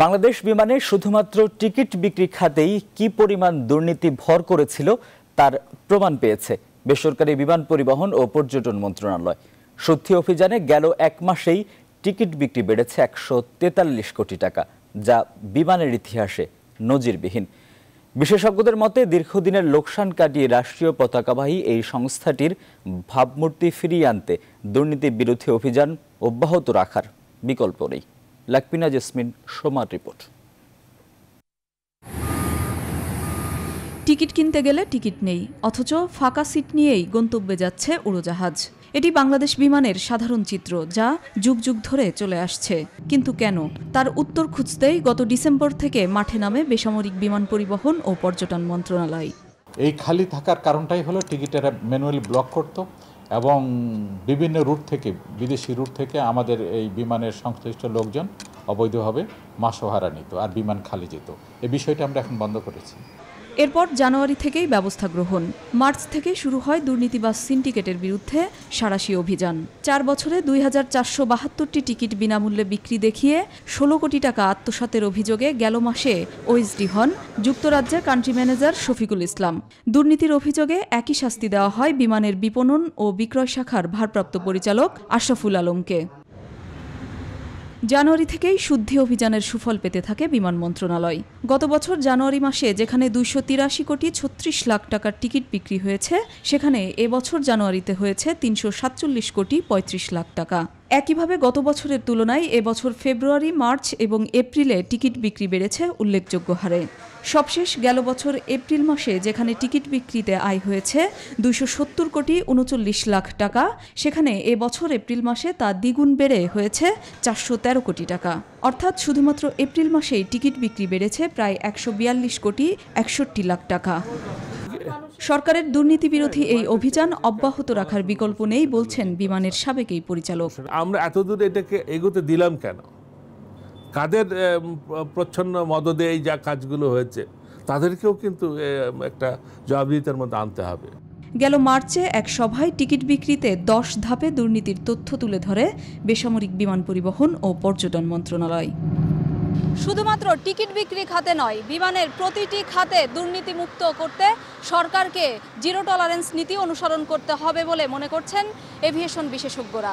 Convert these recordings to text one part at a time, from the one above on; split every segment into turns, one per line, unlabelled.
বাংলাদেশ বিমানে শুধুমাত্র টিকিট বিক্রি খাতেই কি পরিমাণ দুর্নীতি ভর করেছিল তার প্রমাণ পেয়েছে বেসরকারি বিমান পরিবহন ও পর্যটন মন্ত্রণালয় সত্যি অভিযানে গেল এক মাসেই টিকিট বিক্রি বেড়েছে একশো তেতাল্লিশ কোটি টাকা যা বিমানের ইতিহাসে নজিরবিহীন বিশেষজ্ঞদের মতে দীর্ঘদিনের লোকসান কাটিয়ে রাষ্ট্রীয় পতাকাবাহী এই সংস্থাটির ভাবমূর্তি ফিরিয়ে আনতে দুর্নীতি বিরোধী অভিযান অব্যাহত রাখার বিকল্প নেই লাকপিনা জেসমিন সোমার রিপোর্ট
টিকিট কিনতে গেলে টিকিট নেই অথচ ফাঁকা সিট নিয়েই গন্তব্যে যাচ্ছে উড়োজাহাজ এটি বাংলাদেশ বিমানের সাধারণ চিত্র যা যুগ যুগ ধরে চলে আসছে কিন্তু কেন তার উত্তর খুঁজতেই গত ডিসেম্বর থেকে মাঠে নামে বেসামরিক বিমান পরিবহন ও পর্যটন মন্ত্রণালয়
এই খালি থাকার কারণটাই হলো টিকিটের ম্যানুয়ালি ব্লক করতো এবং বিভিন্ন রুট থেকে বিদেশি রুট থেকে আমাদের এই বিমানের সংশ্লিষ্ট লোকজন অবৈধভাবে মাসোহারা নিত আর বিমান খালি যেত এই বিষয়টা আমরা এখন বন্ধ করেছি
এরপর জানুয়ারি থেকেই ব্যবস্থা গ্রহণ মার্চ থেকে শুরু হয় দুর্নীতিবাজ সিন্ডিকেটের বিরুদ্ধে সাড়াশি অভিযান চার বছরে দুই হাজার চারশো বাহাত্তরটি টিকিট বিনামূল্যে বিক্রি দেখিয়ে ষোলো কোটি টাকা আত্মসাতের অভিযোগে গেল মাসে ওয়েসডি হন যুক্তরাজ্যের কান্ট্রি ম্যানেজার শফিকুল ইসলাম দুর্নীতির অভিযোগে একই শাস্তি দেওয়া হয় বিমানের বিপণন ও বিক্রয় শাখার ভারপ্রাপ্ত পরিচালক আশরাফুল আলমকে জানুয়ারি থেকেই শুদ্ধি অভিযানের সুফল পেতে থাকে বিমান মন্ত্রণালয় গত বছর জানুয়ারি মাসে যেখানে দুইশো তিরাশি কোটি ছত্রিশ লাখ টাকার টিকিট বিক্রি হয়েছে সেখানে এবছর জানুয়ারিতে হয়েছে তিনশো সাতচল্লিশ কোটি পঁয়ত্রিশ লাখ টাকা একইভাবে গত বছরের তুলনায় এবছর ফেব্রুয়ারি মার্চ এবং এপ্রিলে টিকিট বিক্রি বেড়েছে উল্লেখযোগ্য হারে সবশেষ গেল বছর এপ্রিল মাসে যেখানে টিকিট বিক্রিতে আয় হয়েছে দুশো সত্তর কোটি উনচল্লিশ লাখ টাকা সেখানে এ বছর এপ্রিল মাসে তা দ্বিগুণ বেড়ে হয়েছে চারশো তেরো কোটি টাকা অর্থাৎ শুধুমাত্র এপ্রিল মাসেই টিকিট বিক্রি বেড়েছে প্রায় একশো বিয়াল্লিশ কোটি একষট্টি লাখ টাকা সরকারের দুর্নীতি বিরোধী হ্যাঁ, এই অভিযান অব্যাহত রাখার বিকল্প নেই বলছেন বিমানের
সাবেক এই পরিচালক আমরা এতদূর এটাকে এগোতে দিলাম কেন কাদের প্রচ্ছন্ন মদদে এই যা কাজগুলো হয়েছে তাদেরকেও কিন্তু একটা জবাবদিহিতার মধ্যে আনতে হবে
গেল মার্চে এক সভায় টিকিট বিক্রিতে দশ ধাপে দুর্নীতির তথ্য তুলে ধরে বেসামরিক বিমান পরিবহন ও পর্যটন মন্ত্রণালয় শুধুমাত্র টিকিট বিক্রি খাতে নয় বিমানের প্রতিটি খাতে দুর্নীতিমুক্ত করতে সরকারকে জিরো টলারেন্স নীতি অনুসরণ করতে হবে বলে মনে করছেন এভিয়েশন বিশেষজ্ঞরা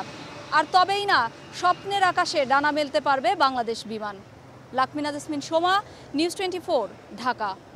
আর তবেই না স্বপ্নের আকাশে ডানা মেলতে পারবে বাংলাদেশ বিমান লাকমিনা জসমিন সোমা নিউজ টোয়েন্টি ঢাকা